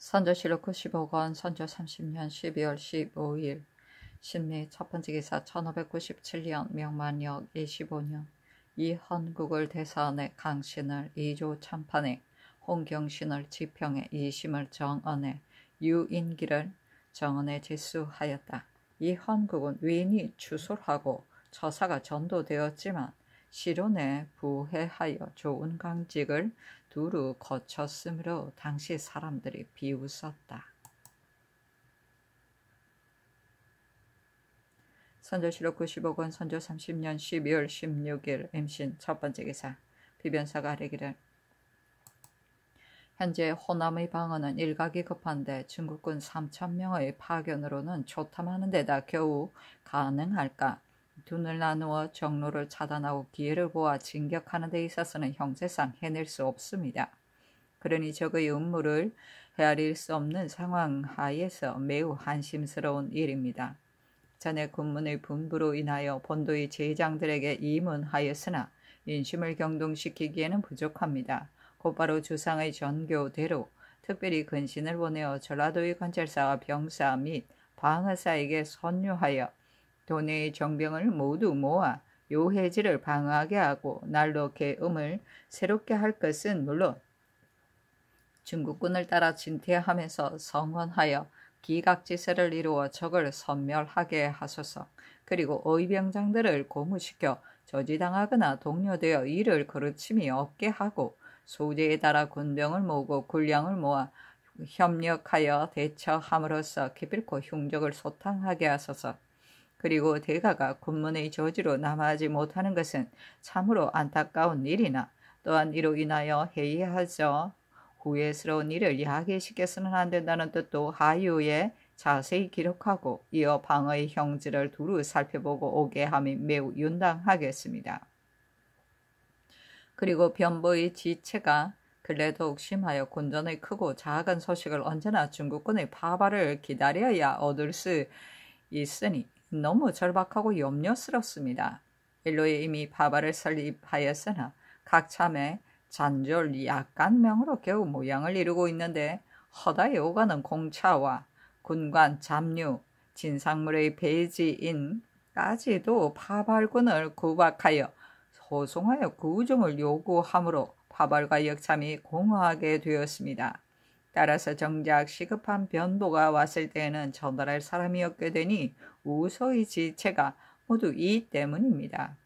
선조실록 95권 선조 30년 12월 15일 신미 첫 번째 기사 1597년 명만역 25년 이헌국을 대사원에 강신을 이조 참판에 홍경신을 지평에 이심을 정언에 유인기를 정언에 제수하였다. 이헌국은 위인이 추술하고 처사가 전도되었지만 시론에 부회하여 좋은 강직을 두루 거쳤으므로 당시 사람들이 비웃었다. 선조시록 95권 선조 30년 12월 16일 임신 첫 번째 기사 비변사가 아래기를 현재 호남의 방어는 일각이 급한데 중국군 3천명의 파견으로는 좋다마는 데다 겨우 가능할까 눈을 나누어 정로를 차단하고 기회를 보아 진격하는 데 있어서는 형세상 해낼 수 없습니다. 그러니 적의 음모를 헤아릴 수 없는 상황 하에서 매우 한심스러운 일입니다. 전에 군문의 분부로 인하여 본도의 제장들에게 임은하였으나 인심을 경동시키기에는 부족합니다. 곧바로 주상의 전교대로 특별히 근신을 보내어 전라도의 관찰사와 병사 및 방어사에게 선유하여 도내의 정병을 모두 모아 요해지를 방어하게 하고 날로 계음을 새롭게 할 것은 물론 중국군을 따라 진퇴하면서 성원하여 기각지세를 이루어 적을 섬멸하게 하소서. 그리고 의병장들을 고무시켜 저지당하거나 동료되어 이를 거르침이 없게 하고 소재에 따라 군병을 모으고 군량을 모아 협력하여 대처함으로써 기필코 흉적을 소탕하게 하소서. 그리고 대가가 군문의 저지로 남아하지 못하는 것은 참으로 안타까운 일이나 또한 이로 인하여 해이하죠. 후회스러운 일을 야기시켜서는 안 된다는 뜻도 하유에 자세히 기록하고 이어 방어의 형질을 두루 살펴보고 오게 함이 매우 윤당하겠습니다. 그리고 변보의 지체가 근래 도욱 심하여 군전의 크고 작은 소식을 언제나 중국군의 파발을 기다려야 얻을 수 있으니 너무 절박하고 염려스럽습니다. 일로에 이미 바바를 설립하였으나 각 참에 잔졸 약간명으로 겨우 모양을 이루고 있는데 허다의 오가는 공차와 군관 잡류, 진상물의 배지인까지도 파발군을 구박하여 호송하여 구정을 요구하므로 파발과 역참이 공허하게 되었습니다. 따라서 정작 시급한 변보가 왔을 때에는 전달할 사람이 없게 되니 우서의 지체가 모두 이 때문입니다.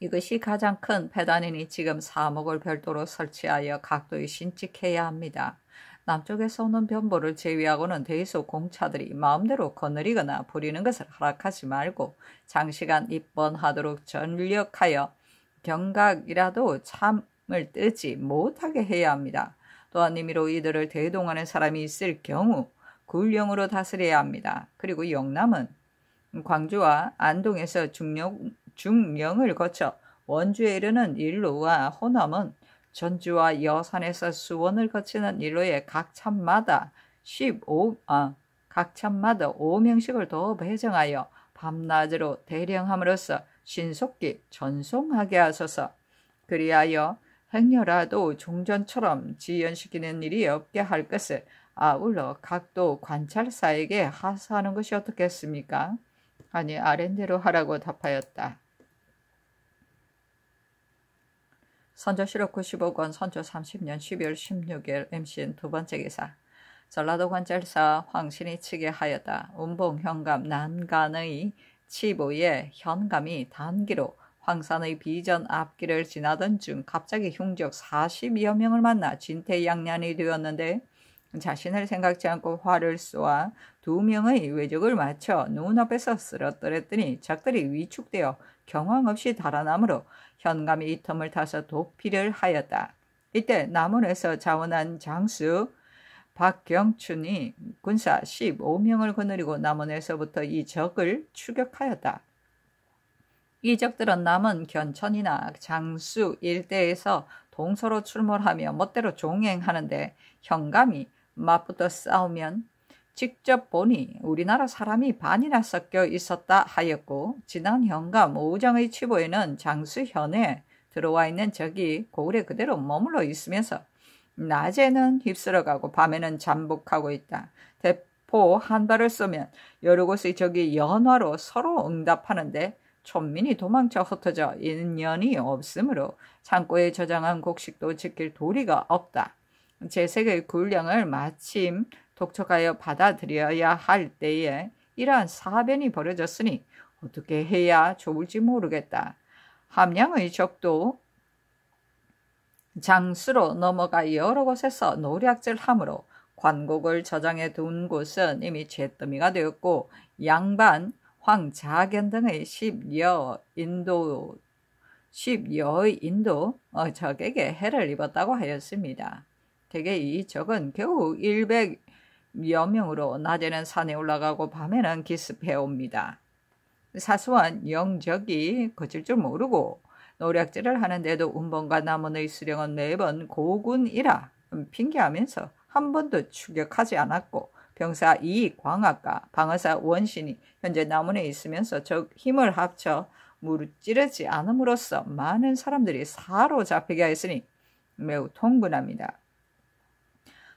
이것이 가장 큰 배단이니 지금 사목을 별도로 설치하여 각도에 신직해야 합니다. 남쪽에서 오는 변보를 제외하고는 대소 공차들이 마음대로 거느리거나 부리는 것을 허락하지 말고 장시간 입번하도록 전력하여 경각이라도 참을 뜨지 못하게 해야 합니다. 또한 임의로 이들을 대동하는 사람이 있을 경우 군령으로 다스려야 합니다. 그리고 영남은 광주와 안동에서 중령, 중령을 거쳐 원주에 이르는 일로와 호남은 전주와 여산에서 수원을 거치는 일로의 각 참마다 15, 아, 각 참마다 5명씩을 더 배정하여 밤낮으로 대령함으로써 신속히 전송하게 하소서. 그리하여 행여라도 종전처럼 지연시키는 일이 없게 할 것을 아울러 각도 관찰사에게 하소하는 것이 어떻겠습니까? 아니 아랜대로 하라고 답하였다. 선조 실록 95권 선조 30년 12월 16일 MCN 두 번째 기사 전라도 관찰사 황신이 치게 하였다. 운봉 현감 난간의 치보에 현감이 단기로 황산의 비전 앞길을 지나던 중 갑자기 흉적 40여 명을 만나 진태양난이 되었는데 자신을 생각지 않고 활을 쏘아 두 명의 외적을 맞춰 눈앞에서 쓰러뜨렸더니 적들이 위축되어 경황 없이 달아나므로 현감이 이 틈을 타서 도피를 하였다. 이때 남원에서 자원한 장수 박경춘이 군사 15명을 거느리고 남원에서부터 이 적을 추격하였다. 이적들은 남은 견천이나 장수 일대에서 동서로 출몰하며 멋대로 종행하는데 현감이 맞붙어 싸우면 직접 보니 우리나라 사람이 반이나 섞여 있었다 하였고 지난 현감 오우정의 치보에는 장수현에 들어와 있는 적이 고을에 그대로 머물러 있으면서 낮에는 휩쓸어가고 밤에는 잠복하고 있다. 대포 한 발을 쏘면 여러 곳의 적이 연화로 서로 응답하는데 촌민이 도망쳐 흩어져 인연이 없으므로 창고에 저장한 곡식도 지킬 도리가 없다. 제색의 군량을 마침 독촉하여 받아들여야 할 때에 이러한 사변이 벌어졌으니 어떻게 해야 좋을지 모르겠다. 함량의 적도 장수로 넘어가 여러 곳에서 노략질하므로 관곡을 저장해 둔 곳은 이미 잿더미가 되었고 양반 황자견 등의 10여 인도 1여의 인도 어, 적에게 해를 입었다고 하였습니다. 대개 이 적은 겨우 1 0여 명으로 낮에는 산에 올라가고 밤에는 기습해 옵니다. 사소한 영적이 거칠 줄 모르고 노략질을 하는데도 운봉과 남원의 수령은 매번 고군이라 음, 핑계하면서 한 번도 추격하지 않았고 병사 이광학과 방어사 원신이 현재 남원에 있으면서 적 힘을 합쳐 무릎 찌르지 않음으로써 많은 사람들이 사로잡히게 하였으니 매우 통분합니다.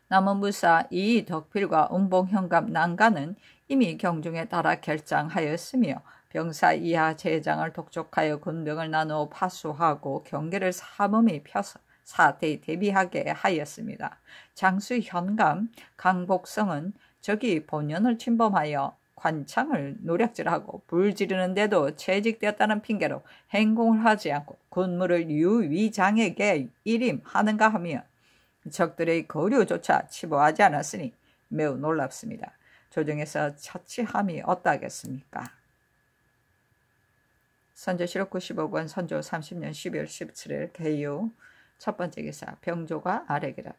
남원부사 이덕필과 은봉현감 난간은 이미 경중에 따라 결장하였으며 병사 이하 제장을 독촉하여 군병을 나누어 파수하고 경계를 삼음이 펴서 사태에 대비하게 하였습니다. 장수 현감 강복성은 적이 본연을 침범하여 관창을 노략질하고 불지르는데도 채직되었다는 핑계로 행공을 하지 않고 군무를 유위장에게 일임하는가 하며 적들의 거류조차 치부하지 않았으니 매우 놀랍습니다. 조정에서 처치함이 어떠하겠습니까? 선조실록 95권 선조 30년 12월 17일 개요 첫 번째 기사 병조가 아래기라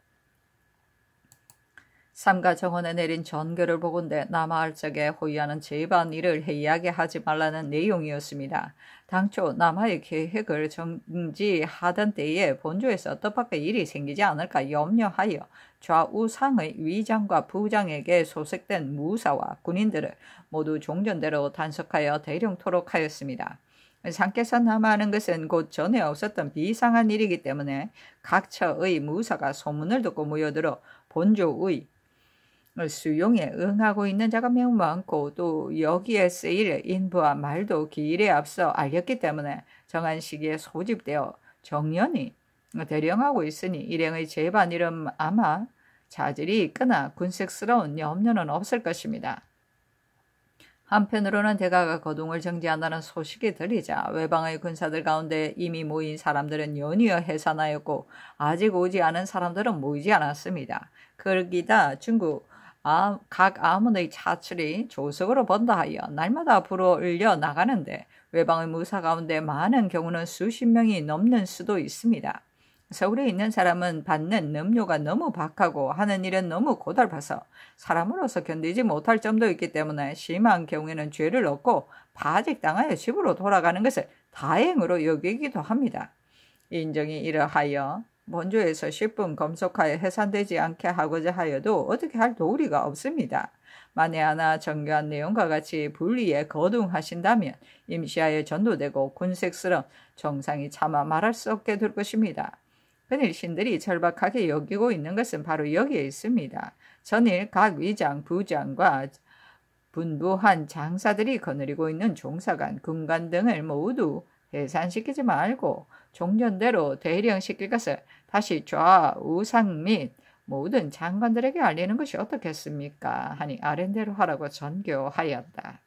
삼가 정원에 내린 전교를 보건대 남하할 적에 호위하는 제반 일을 해이하게 하지 말라는 내용이었습니다. 당초 남하의 계획을 정지하던 때에 본조에서 뜻밖의 일이 생기지 않을까 염려하여 좌우상의 위장과 부장에게 소속된 무사와 군인들을 모두 종전대로 단속하여 대령 토록하였습니다. 상께서 남하하는 것은 곧 전에 없었던 비상한 일이기 때문에 각처의 무사가 소문을 듣고 모여들어 본조의 수용에 응하고 있는 자가 매우 많고 또 여기에 쓰일 인부와 말도 길에 앞서 알렸기 때문에 정한 시기에 소집되어 정년이 대령하고 있으니 일행의 재반 이름 아마 자질이 있거나 군색스러운 염려는 없을 것입니다. 한편으로는 대가가 거동을 정지한다는 소식이 들리자 외방의 군사들 가운데 이미 모인 사람들은 연이어 해산하였고 아직 오지 않은 사람들은 모이지 않았습니다. 거기다 중국 각 아문의 차출이 조석으로 번다 하여 날마다 앞으로 일려 나가는데 외방의 무사 가운데 많은 경우는 수십 명이 넘는 수도 있습니다. 서울에 있는 사람은 받는 음료가 너무 박하고 하는 일은 너무 고달파서 사람으로서 견디지 못할 점도 있기 때문에 심한 경우에는 죄를 얻고 파직당하여 집으로 돌아가는 것을 다행으로 여기기도 합니다. 인정이 이러하여 먼저에서 10분 검속하여 해산되지 않게 하고자 하여도 어떻게 할 도리가 없습니다. 만에 하나 정교한 내용과 같이 분리에 거둥하신다면 임시하여 전도되고 군색스러운 정상이 차마 말할 수 없게 될 것입니다. 그늘 신들이 절박하게 여기고 있는 것은 바로 여기에 있습니다. 전일 각 위장, 부장과 분부한 장사들이 거느리고 있는 종사관, 군관 등을 모두 해산시키지 말고 종전대로 대령시킬 것을 다시 좌우상 및 모든 장관들에게 알리는 것이 어떻겠습니까? 하니 아랜대로 하라고 전교하였다.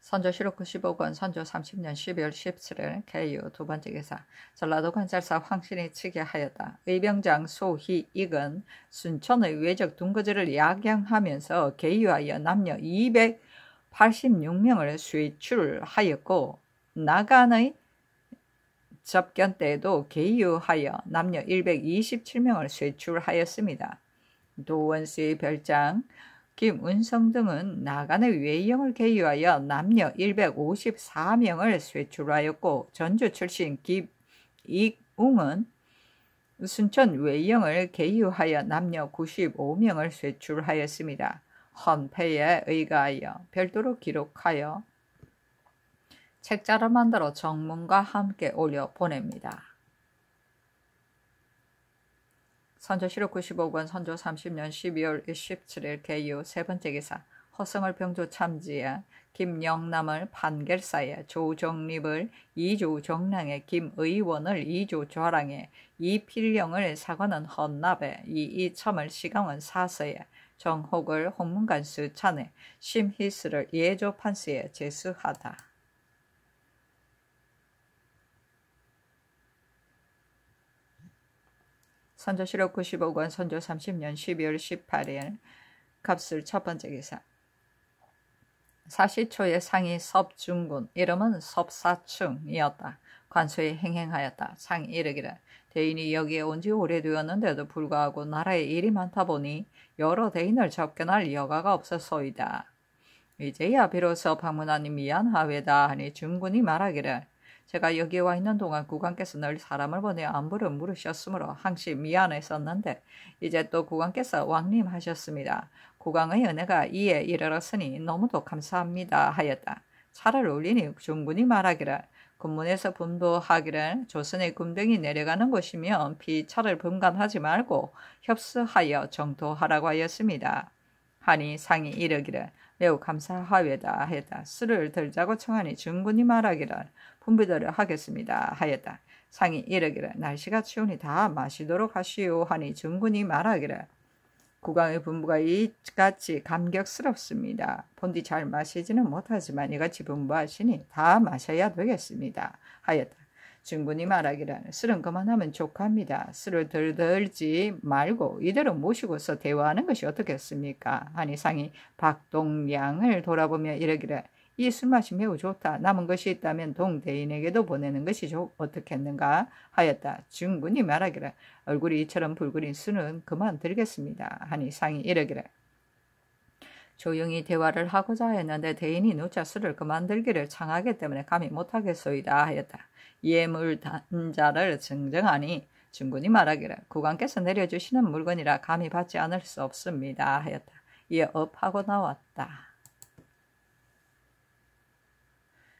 선조 실록 95권 선조 30년 12월 17일 개유 두 번째 기사 전라도 관찰사 황신이 측에 하였다. 의병장 소희 익은 순천의 외적 둔거지를 약양하면서 개유하여 남녀 286명을 수출하였고 나간의 접견 때에도 개유하여 남녀 127명을 쇠출하였습니다. 노원수의 별장 김은성 등은 나간의 외형을 개유하여 남녀 154명을 쇠출하였고 전주 출신 김익웅은 순천 외형을 개유하여 남녀 95명을 쇠출하였습니다. 헌폐에 의거하여 별도로 기록하여 책자를 만들어 정문과 함께 올려 보냅니다. 선조 시록 95권 선조 30년 12월 17일 개요 세 번째 기사 허성을 병조 참지에 김영남을 판결사에 조정립을 이조 정랑에 김의원을 이조 좌랑에 이필령을 사관은 헌납에 이이첨을 시강원 사서에 정혹을 홍문관수 찬에 심희스를 예조판수에 제수하다. 선조실록 95권 선조 30년 12월 18일 갑술 첫 번째 기사 사시초의 상이 섭중군 이름은 섭사충이었다. 관수에 행행하였다. 상이 르기를 대인이 여기에 온 지 오래되었는데도 불구하고 나라에 일이 많다 보니 여러 대인을 접견할 여가가 없었소이다. 이제야 비로소 방문하니 미안하외다 하니 중군이 말하기를 제가 여기에 와 있는 동안 국왕께서 늘 사람을 보내 안부를 물으셨으므로 항시 미안했었는데 이제 또 국왕께서 왕님 하셨습니다. 국왕의 은혜가 이에 이르렀으니 너무도 감사합니다 하였다. 차를 올리니 중군이 말하기를 군문에서 분부하기를 조선의 군병이 내려가는 곳이면 비차를 분간하지 말고 협수하여 정토하라고 하였습니다. 하니 상이 이르기를 매우 감사하외다 하였다. 술을 들자고 청하니 중군이 말하기를 분비더러 하겠습니다. 하였다. 상이 이르기를 날씨가 추우니 다 마시도록 하시오 하니 증군이 말하기를 국왕의 분부가 이같이 감격스럽습니다. 본디 잘 마시지는 못하지만 이같이 분부하시니 다 마셔야 되겠습니다. 하였다. 증군이 말하기를 술은 그만하면 좋합니다. 술을 덜 덜지 말고 이대로 모시고서 대화하는 것이 어떻겠습니까? 하니 상이 박동량을 돌아보며 이르기를 이술 맛이 매우 좋다. 남은 것이 있다면 동대인에게도 보내는 것이 좋, 어떻겠는가 하였다. 증군이 말하기를 얼굴이 이처럼 붉은린 술은 그만 들겠습니다. 하니 상이 이르기를 조용히 대화를 하고자 했는데 대인이 누차 술을 그만들기를 창하기 때문에 감히 못하겠소이다 하였다. 예물 단자를 증정하니 증군이 말하기를 국왕께서 내려주시는 물건이라 감히 받지 않을 수 없습니다 하였다. 이에 업하고 나왔다.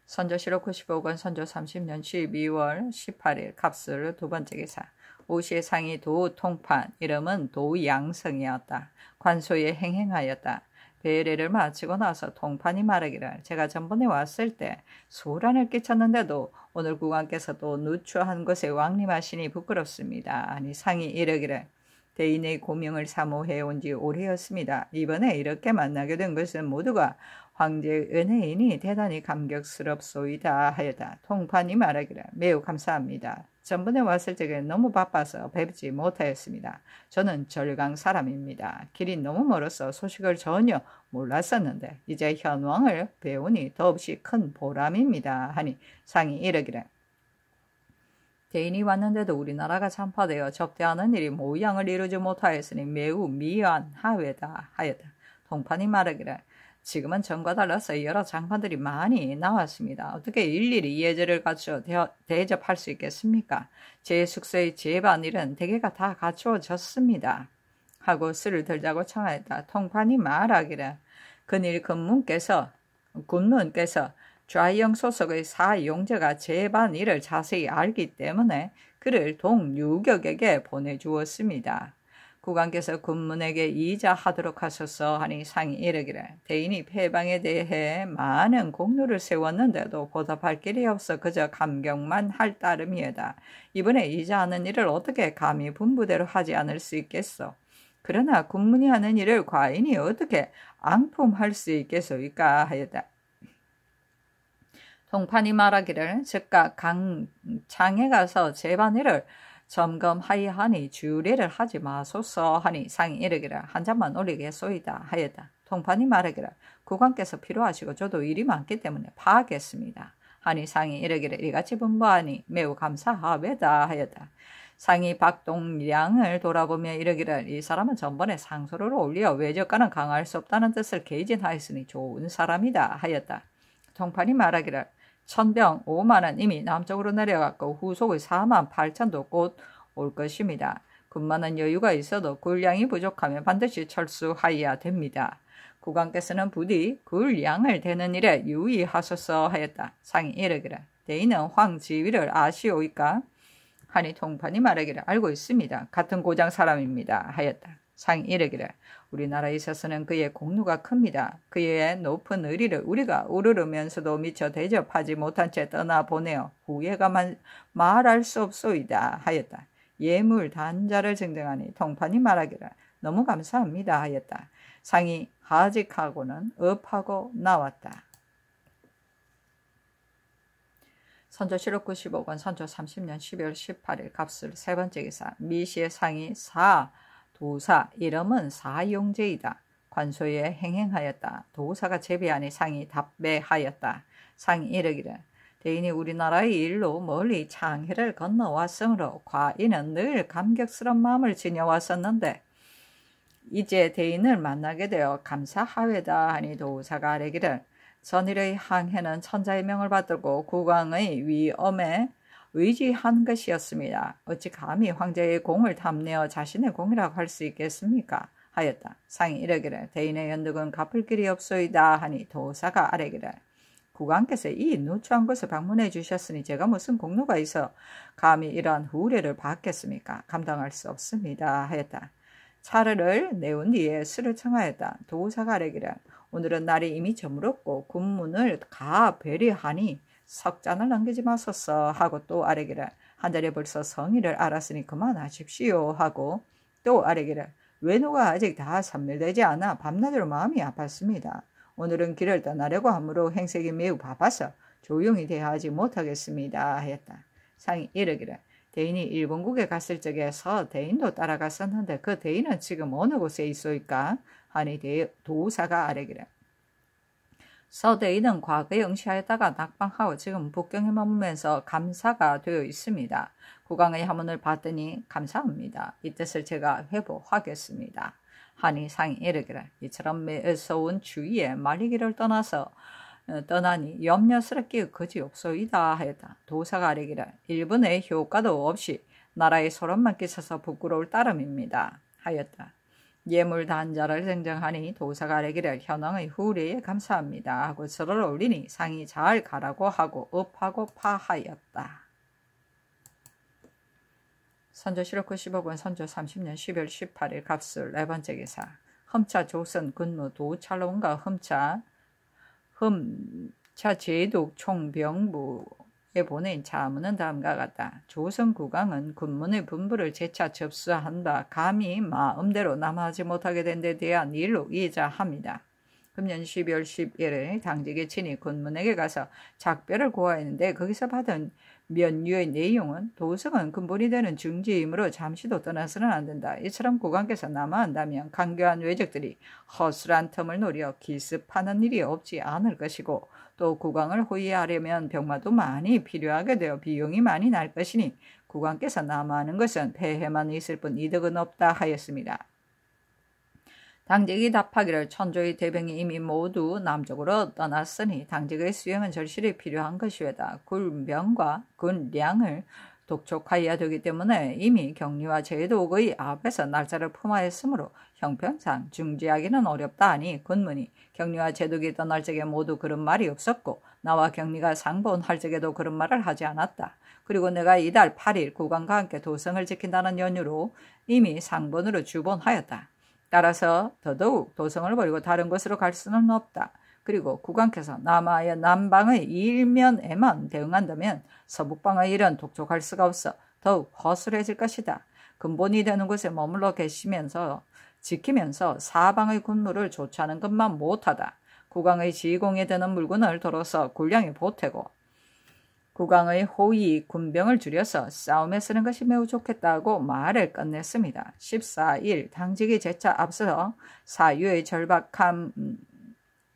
선조시록 95권 선조 30년 12월 18일 갑술 두 번째 기사 오시의 상이 도통판 이름은 도양성이었다. 관소에 행행하였다. 배례를 마치고 나서 통판이 말하기를 제가 전번에 왔을 때 소란을 끼쳤는데도 오늘 국왕께서도 누추한 곳에 왕림하시니 부끄럽습니다. 아니 상이 이러기를 대인의 고명을 사모해온 지 오래였습니다. 이번에 이렇게 만나게 된 것은 모두가 황제의 은혜이니 대단히 감격스럽소이다 하였다. 통판이 말하기를 매우 감사합니다. 전번에 왔을 적에 너무 바빠서 뵙지 못하였습니다. 저는 절강 사람입니다. 길이 너무 멀어서 소식을 전혀 몰랐었는데 이제 현황을 배우니 더없이 큰 보람입니다. 하니 상이 이러기를대인이 왔는데도 우리나라가 참파되어 접대하는 일이 모양을 이루지 못하였으니 매우 미안하외다 하였다. 통판이 말하기를 지금은 전과 달라서 여러 장판들이 많이 나왔습니다. 어떻게 일일이 예절을 갖춰 대접할 수 있겠습니까? 제 숙소의 제반일은 대개가 다 갖추어졌습니다. 하고 술을 들자고 청하였다. 통판이 말하기를 그일 근문께서 군문께서 좌영 소속의 사용자가 제반일을 자세히 알기 때문에 그를 동유격에게 보내주었습니다. 국왕께서 군문에게 이자하도록 하소서 하니 상이 이르기를 대인이 폐방에 대해 많은 공로를 세웠는데도 보답할 길이 없어 그저 감경만 할 따름이에다. 이번에 이자하는 일을 어떻게 감히 분부대로 하지 않을 수 있겠소? 그러나 군문이 하는 일을 과인이 어떻게 앙품할 수 있겠소이까 하였다. 동판이 말하기를 즉각 강, 창에 가서 제반일을 점검하이하니 주례를 하지 마소서 하니 상이 이르기라한 잔만 올리겠소이다 하였다. 통판이 말하기라국왕께서 필요하시고 저도 일이 많기 때문에 파하겠습니다. 하니 상이 이르기를 이같이 분부하니 매우 감사하외다 하였다. 상이 박동량을 돌아보며 이르기를 이 사람은 전번에 상소를 올려 외적과는 강할 수 없다는 뜻을 개진하였으니 좋은 사람이다 하였다. 통판이 말하기를 천병 5만원 이미 남쪽으로 내려갔고 후속의 4만 8천도 곧 올 것입니다. 군만한 여유가 있어도 군량이 부족하면 반드시 철수하여야 됩니다. 국왕께서는 부디 군량을 대는 일에 유의하소서 하였다. 상이 이르기라 대인은 황지위를 아시오이까 하니 통판이 말하기를 알고 있습니다. 같은 고장 사람입니다 하였다. 상 이르기를 우리나라 있어서는 그의 공로가 큽니다. 그의 높은 의리를 우리가 우르르면서도 미처 대접하지 못한 채 떠나보내어 후예가 말할 수 없소이다 하였다. 예물 단자를 증정하니 동판이 말하기를 너무 감사합니다 하였다. 상이 하직하고는 업하고 나왔다. 선조실록 95권 선조 30년 12월 18일 값을 세 번째 기사 미시의 상이 4 도사 이름은 사용제이다. 관소에 행행하였다. 도사가 재배하니 상이 답배하였다. 상이 이르기를 대인이 우리나라의 일로 멀리 창해를 건너왔으므로 과인은 늘감격스러운 마음을 지녀왔었는데 이제 대인을 만나게 되어 감사하외다 하니 도사가 아래기를 전일의 항해는 천자의 명을 받들고 국왕의 위엄에 의지한 것이었습니다. 어찌 감히 황제의 공을 탐내어 자신의 공이라고 할 수 있겠습니까? 하였다. 상이 이르기를 대인의 연득은 갚을 길이 없소이다 하니 도사가 아래기를 국왕께서 이 누추한 곳을 방문해 주셨으니 제가 무슨 공로가 있어 감히 이러한 후례를 받겠습니까? 감당할 수 없습니다. 하였다. 차르를 내운 뒤에 술을 청하였다. 도사가 아래기를 오늘은 날이 이미 저물었고 군문을 가 배리하니 석잔을 남기지 마소서 하고 또 아래기를 한달에 벌써 성의를 알았으니 그만하십시오 하고 또 아래기를 외노가 아직 다 산멸되지 않아 밤낮으로 마음이 아팠습니다. 오늘은 길을 떠나려고 하므로 행색이 매우 바빠서 조용히 대하지 못하겠습니다 하였다. 상이 이르기를 대인이 일본국에 갔을 적에 서 대인도 따라갔었는데 그 대인은 지금 어느 곳에 있소이까 하니 대, 도사가 아래기를 서대인은 과거에 응시하였다가 낙방하고 지금 북경에 머물면서 감사가 되어 있습니다. 국왕의 하문을 봤더니 감사합니다. 이 뜻을 제가 회복하겠습니다. 하니 상이 이르기를 이처럼 매서운 주위에 말리기를 떠나서 어, 떠나니 염려스럽게 거지욕소이다 하였다. 도사가 아뢰기를 일본의 효과도 없이 나라의 소란만 끼쳐서 부끄러울 따름입니다 하였다. 예물 단자를 생정하니 도사가 래기를 현황의 후례에 감사합니다 하고 서를 로 올리니 상이 잘 가라고 하고 업하고 파하였다. 선조 실록구 15권 선조 30년 12월 18일 갑술 네 번째 기사 흠차 조선 근무 도찰론과 흠차 흠차 제독 총병부 보낸 자문은 다음과 같다. 조선 국왕은 군문의 분부를 재차 접수한다. 감히 마음대로 남하지 못하게 된 데 대한 일로 이자합니다. 금년 12월 11일 당직의 친히 군문에게 가서 작별을 구하였는데 거기서 받은 면류의 내용은 도석은 근본이 되는 중지이므로 잠시도 떠나서는 안 된다. 이처럼 국왕께서 남아한다면 강교한 외적들이 허술한 틈을 노려 기습하는 일이 없지 않을 것이고 또 국왕을 호위하려면 병마도 많이 필요하게 되어 비용이 많이 날 것이니 국왕께서 남아하는 것은 폐해만 있을 뿐 이득은 없다 하였습니다. 당직이 답하기를 천조의 대병이 이미 모두 남쪽으로 떠났으니 당직의 수행은 절실히 필요한 것이외다. 군병과 군량을 독촉하여야 되기 때문에 이미 격리와 제도의 앞에서 날짜를 품하였으므로 형편상 중지하기는 어렵다 하니 군문이 격리와 제독이 떠날 적에 모두 그런 말이 없었고 나와 격리가 상본할 적에도 그런 말을 하지 않았다. 그리고 내가 이달 8일 구간과 함께 도성을 지킨다는 연유로 이미 상본으로 주본하였다. 따라서 더더욱 도성을 버리고 다른 곳으로 갈 수는 없다. 그리고 국왕께서 남하의 남방의 일면에만 대응한다면 서북방의 일은 독촉할 수가 없어 더욱 허술해질 것이다. 근본이 되는 곳에 머물러 계시면서 지키면서 사방의 군무를 조치하는 것만 못하다. 국왕의 지휘공에 드는 물건을 들어서 군량이 보태고 국왕의 호위 군병을 줄여서 싸움에 쓰는 것이 매우 좋겠다고 말을 끝냈습니다. 14일 당직이 재차 앞서 서 사유의 절박함 음,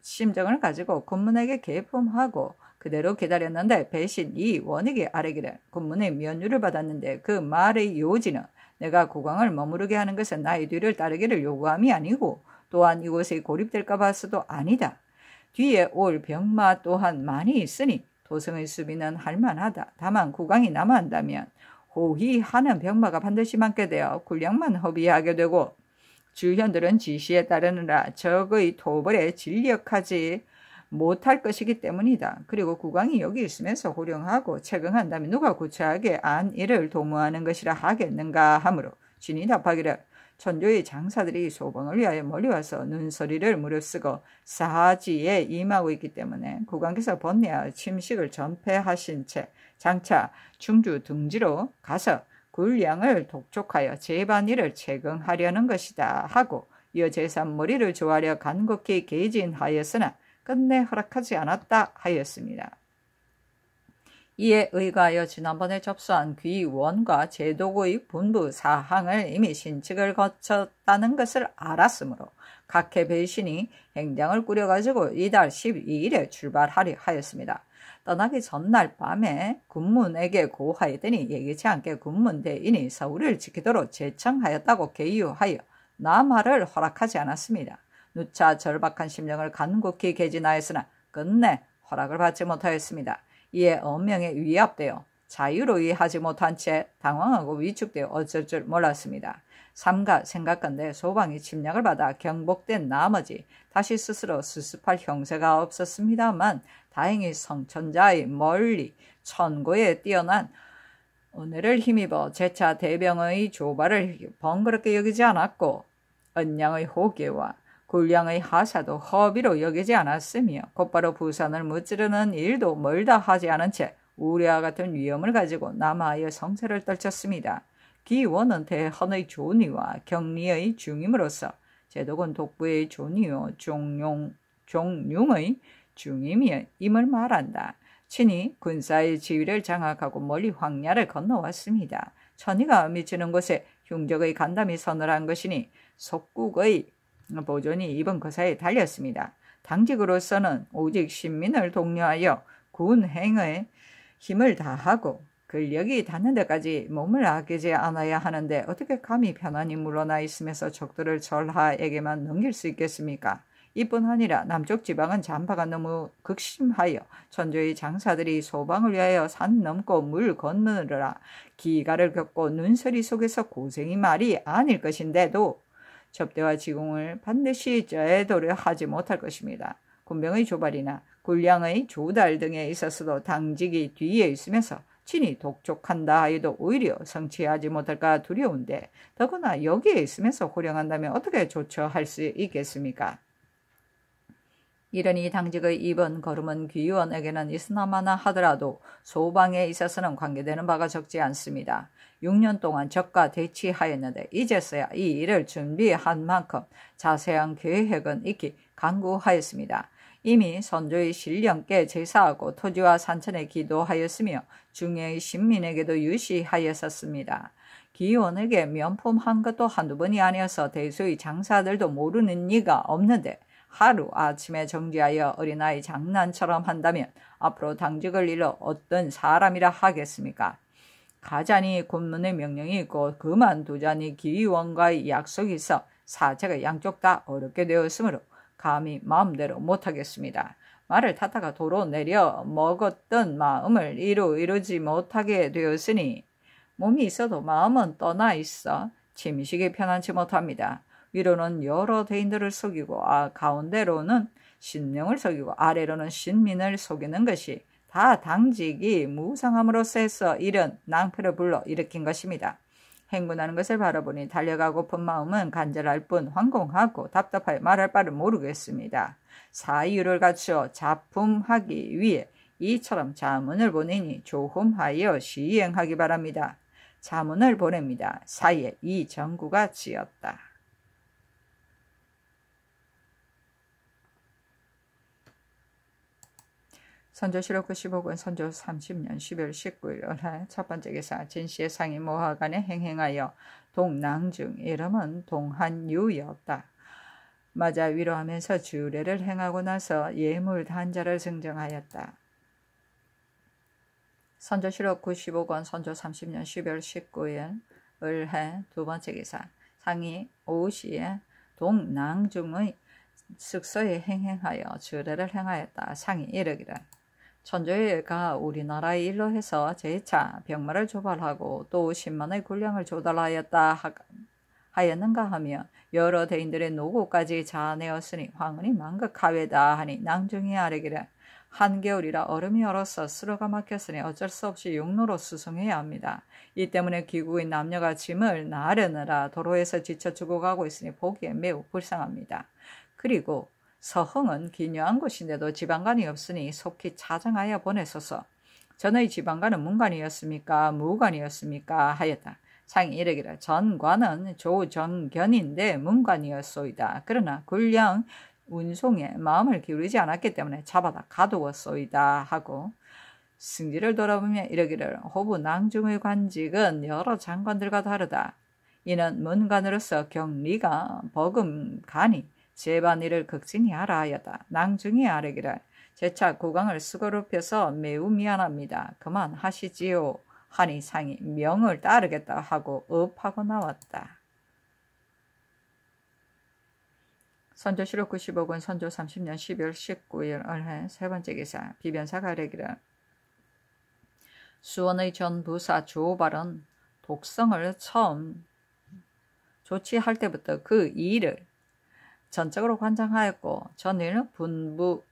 심정을 가지고 군문에게 개품하고 그대로 기다렸는데 배신 이 원익이 아래기를 군문의 면류를 받았는데 그 말의 요지는 내가 국왕을 머무르게 하는 것은 나의 뒤를 따르기를 요구함이 아니고 또한 이곳에 고립될까 봐서도 아니다. 뒤에 올 병마 또한 많이 있으니 도성의 수비는 할만하다. 다만 국왕이 남아한다면 호위하는 병마가 반드시 많게 되어 군량만 허비하게 되고 주현들은 지시에 따르느라 적의 토벌에 진력하지 못할 것이기 때문이다. 그리고 국왕이 여기 있으면서 호령하고 책응한다면 누가 구차하게안일를 도모하는 것이라 하겠는가 하므로 진이 답하기를 천조의 장사들이 소봉을 위하여 몰려와서 눈소리를 무릅쓰고 사지에 임하고 있기 때문에 국왕께서 번뇌하 침식을 전폐하신 채 장차 충주 등지로 가서 군량을 독촉하여 제반일을 채근하려는 것이다 하고 이어 제산머리를 조하려 간곡히 개진하였으나 끝내 허락하지 않았다 하였습니다. 이에 의거하여 지난번에 접수한 귀의원과 제도구의 분부 사항을 이미 신칙을 거쳤다는 것을 알았으므로 각해 배신이 행장을 꾸려가지고 이달 12일에 출발하려 하였습니다. 떠나기 전날 밤에 군문에게 고하였더니 예기치 않게 군문대인이 서울을 지키도록 제청하였다고 개유하여 남하를 허락하지 않았습니다. 누차 절박한 심령을 간곡히 개진하였으나 끝내 허락을 받지 못하였습니다. 이에 예, 엄명에 위압되어 자유로 이하지 못한 채 당황하고 위축되어 어쩔 줄 몰랐습니다. 삼가 생각한데 소방이 침략을 받아 경복된 나머지 다시 스스로 수습할 형세가 없었습니다만 다행히 성천자의 멀리 천고에 뛰어난 오늘을 힘입어 제차 대병의 조발을 번거롭게 여기지 않았고 언양의 호계와 군량의 하사도 허비로 여기지 않았으며 곧바로 부산을 무찌르는 일도 멀다 하지 않은 채 우려와 같은 위험을 가지고 남하의 성세를 떨쳤습니다. 기원은 대헌의 존의와 경리의 중임으로서 제독은 독부의 존이요 종용, 종융의 중임임을 이 말한다. 친히 군사의 지위를 장악하고 멀리 황야를 건너왔습니다. 천이가 미치는 곳에 흉적의 간담이 서늘한 것이니 속국의 보존이 이번 거사에 달렸습니다. 당직으로서는 오직 신민을 독려하여 군 행의 힘을 다하고 근력이 닿는 데까지 몸을 아끼지 않아야 하는데 어떻게 감히 편안히 물러나 있으면서 적들을 절하에게만 넘길 수 있겠습니까? 이뿐 아니라 남쪽 지방은 잔파가 너무 극심하여 천조의 장사들이 소방을 위하여 산 넘고 물 건너느라 기가를 겪고 눈서리 속에서 고생이 말이 아닐 것인데도 접대와 지공을 반드시 제도를 하지 못할 것입니다. 군병의 조발이나 군량의 조달 등에 있어서도 당직이 뒤에 있으면서 친히 독촉한다 하여도 오히려 성취하지 못할까 두려운데 더구나 여기에 있으면서 호령한다면 어떻게 조처할 수 있겠습니까? 이러니 당직의 이번 걸음은 귀의원에게는 있으나마나 하더라도 소방에 있어서는 관계되는 바가 적지 않습니다. 6년 동안 적과 대치하였는데 이제서야 이 일을 준비한 만큼 자세한 계획은 있기 강구하였습니다. 이미 선조의 신령께 제사하고 토지와 산천에 기도하였으며 중의 신민에게도 유시하였었습니다. 기원에게 면품한 것도 한두 번이 아니어서 대수의 장사들도 모르는 이가 없는데 하루 아침에 정지하여 어린아이 장난처럼 한다면 앞으로 당직을 잃어 어떤 사람이라 하겠습니까? 가자니 군문의 명령이 있고 그만두자니 기의원과의 약속이 있어 사체가 양쪽 다 어렵게 되었으므로 감히 마음대로 못하겠습니다. 말을 타다가 도로 내려 먹었던 마음을 이루 이루지 못하게 되었으니 몸이 있어도 마음은 떠나 있어 침식이 편안치 못합니다. 위로는 여러 대인들을 속이고 아 가운데로는 신령을 속이고 아래로는 신민을 속이는 것이 다 당직이 무상함으로써 해서 이런 낭패를 불러 일으킨 것입니다. 행군하는 것을 바라보니 달려가고픈 마음은 간절할 뿐 황공하고 답답하여 말할 바를 모르겠습니다. 사유를 갖추어 작품하기 위해 이처럼 자문을 보내니 조홈하여 시행하기 바랍니다. 자문을 보냅니다. 사이에 이전구가 지었다. 선조 실록 95권 선조 30년 12월 19일 날첫 번째 기사 진씨의 상이 모하간에 행행하여 동낭중 이름은 동한유였다. 맞아 위로하면서 주례를 행하고 나서 예물 단자를 증정하였다. 선조 실록 95권 선조 30년 12월 19일 을해 두 번째 기사 상이 오시에 동낭중의 숙소에 행행하여 주례를 행하였다. 상이 이르기를 천조회가 우리나라의 일로 해서 제차 병마를 조발하고 또 10만의 군량을 조달하였다 하, 였는가 하며 여러 대인들의 노고까지 자아내었으니 황은이 망극하외다 하니 낭중이 아래기라 한겨울이라 얼음이 얼어서 쓸어가 막혔으니 어쩔 수 없이 육로로 수송해야 합니다. 이 때문에 귀국인 남녀가 짐을 나르느라 도로에서 지쳐 죽어가고 있으니 보기에 매우 불쌍합니다. 그리고 서흥은 기녀한 곳인데도 지방관이 없으니 속히 찾아하여 보내소서. 전의 지방관은 문관이었습니까? 무관이었습니까? 하였다. 창이 이르기를 전관은 조정견인데 문관이었소이다. 그러나 군령 운송에 마음을 기울이지 않았기 때문에 잡아다 가두었소이다 하고 승지를 돌아보며 이르기를 호부 낭중의 관직은 여러 장관들과 다르다. 이는 문관으로서 격리가 버금가니 제반 일을 극진히 하라하여다. 낭중이 아뢰기를 제차 국왕을 수고롭혀서 매우 미안합니다. 그만 하시지요. 하니 상이 명을 따르겠다 하고 업하고 나왔다. 선조시록 95권 선조 30년 12월 19일 을해 세 번째 기사 비변사가 르기를 수원의 전 부사 조발은 독성을 처음 조치할 때부터 그 일을 전적으로 관장하였고 전일 분부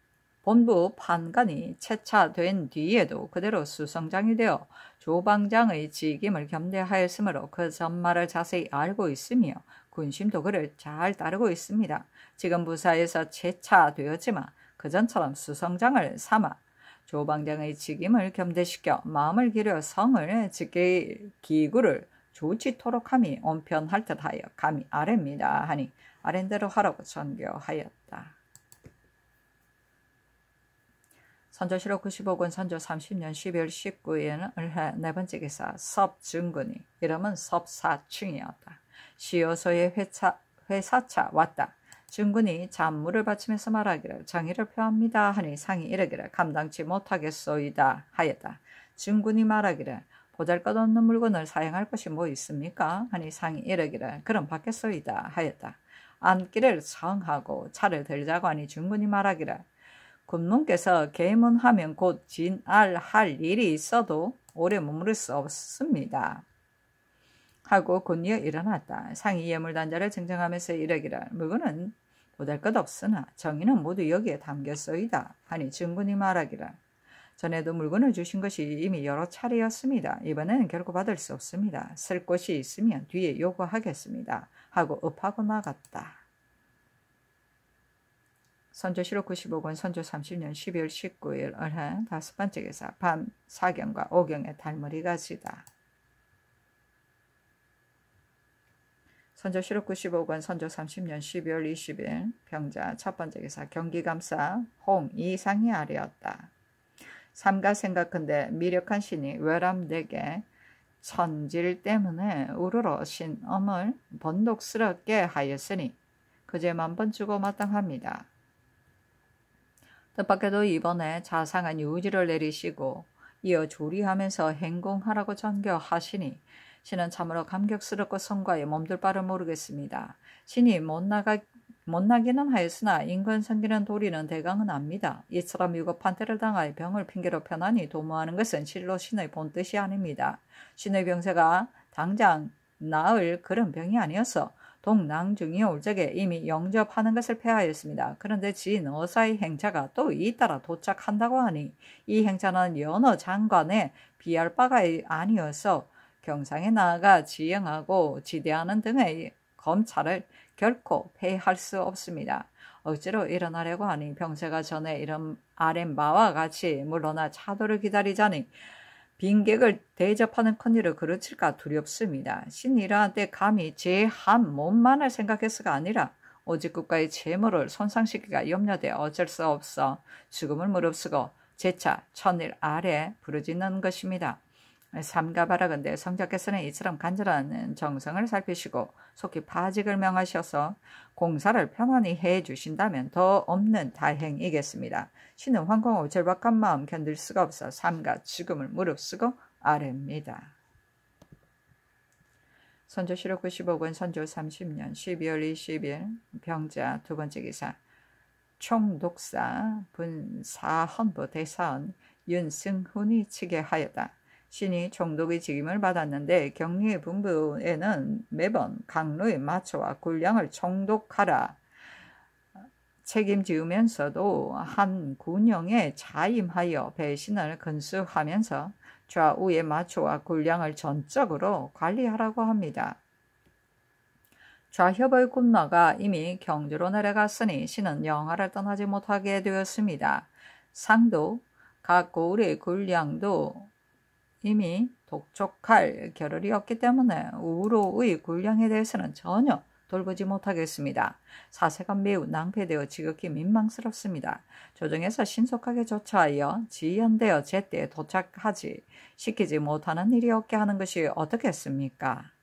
본부 판관이 채차된 뒤에도 그대로 수성장이 되어 조방장의 직임을 겸대하였으므로 그 전말을 자세히 알고 있으며 군심도 그를 잘 따르고 있습니다. 지금 부사에서 채차되었지만 그전처럼 수성장을 삼아 조방장의 직임을 겸대시켜 마음을 기려 성을 지킬 기구를 조치토록 함이 온편할 듯하여 감히 아래입니다 하니 아랜대로 하라고 전교하였다. 선조시록 95권 선조 30년 12월 1 9일에네 번째 기사 섭증군이 이름은 섭사충이었다. 시효소의 회차, 회사차 왔다. 증군이 잔물을 바치면서 말하기를 정의를 표합니다 하니 상이 이르기를 감당치 못하겠소이다 하였다. 증군이 말하기를 보잘것없는 물건을 사용할 것이 뭐 있습니까? 하니 상이 이르기를 그럼 받겠소이다 하였다. 앉기를성하고 차를 들자고 하니 중군이 말하기라 군문께서 개문하면곧 진알할 일이 있어도 오래 머무를 수 없습니다. 하고 곧이어 일어났다. 상이 예물단자를 증정하면서 이르기를 물건은 못할 것 없으나 정의는 모두 여기에 담겼소이다. 하니 증군이 말하기라 전에도 물건을 주신 것이 이미 여러 차례였습니다. 이번에는 결코 받을 수 없습니다. 쓸 곳이 있으면 뒤에 요구하겠습니다. 하고 업하고 나갔다. 선조시록 95권 선조 30년 12월 19일 을한 다섯 번째 기사 밤 사경과 오경의 달머리 가지다. 선조시록 95권 선조 30년 12월 20일 병자 첫 번째 기사 경기감사 홍 이상이 아래였다. 삼가 생각컨대 미력한 신이 외람되게 선질 때문에 우르러신 엄을 번독스럽게 하였으니 그제 만번 주고 마땅합니다. 뜻밖에도 이번에 자상한 유지를 내리시고 이어 조리하면서 행공하라고 전교하시니 신은 참으로 감격스럽고 성과에 몸둘 바를 모르겠습니다. 신이 못 나가 못나기는 하였으나 인근 생기는 도리는 대강은 압니다. 이처럼 유급한 태를 당하여 병을 핑계로 편안히 도모하는 것은 실로 신의 본뜻이 아닙니다. 신의 병세가 당장 나을 그런 병이 아니어서 동낭중이 올적에 이미 영접하는 것을 폐하였습니다. 그런데 진 어사의 행차가 또 잇따라 도착한다고 하니 이 행차는 연어 장관의 비알 바가 아니어서 경상에 나아가 지영하고 지대하는 등의 검찰을 결코 폐할 수 없습니다. 억지로 일어나려고 하니 병세가 전에 이런 아랫마와 같이 물러나 차도를 기다리자니 빈객을 대접하는 큰일을 그르칠까 두렵습니다. 신이라한 때 감히 제 한 몸만을 생각해서가 아니라 오직 국가의 재물을 손상시키가 기 염려돼 어쩔 수 없어 죽음을 무릅쓰고 재차 천일 아래 부르짖는 것입니다. 삼가바라건대 성자께서는 이처럼 간절한 정성을 살피시고 속히 파직을 명하셔서 공사를 편안히 해 주신다면 더 없는 다행이겠습니다. 신은 황공호 절박한 마음 견딜 수가 없어 삼가 죽음을 무릅쓰고 아랩니다. 선조시록 95권 선조 30년 12월 20일 병자 두 번째 기사 총독사 분사헌부 대사원 윤승훈이 치게 하였다. 신이 총독의 직임을 받았는데 경리 의 분부에는 매번 강로의 마초와 군량을 총독하라 책임지으면서도한 군영에 자임하여 배신을 근수하면서 좌우의 마초와 군량을 전적으로 관리하라고 합니다. 좌협의 군마가 이미 경주로 내려갔으니 신은 영화를 떠나지 못하게 되었습니다. 상도 각 고을의 군량도 이미 독촉할 겨를이없기 때문에 우로의 군량에 대해서는 전혀 돌보지 못하겠습니다. 사세가 매우 낭패되어 지극히 민망스럽습니다. 조정에서 신속하게 조차하여 지연되어 제때에 도착하지 시키지 못하는 일이 없게 하는 것이 어떻겠습니까?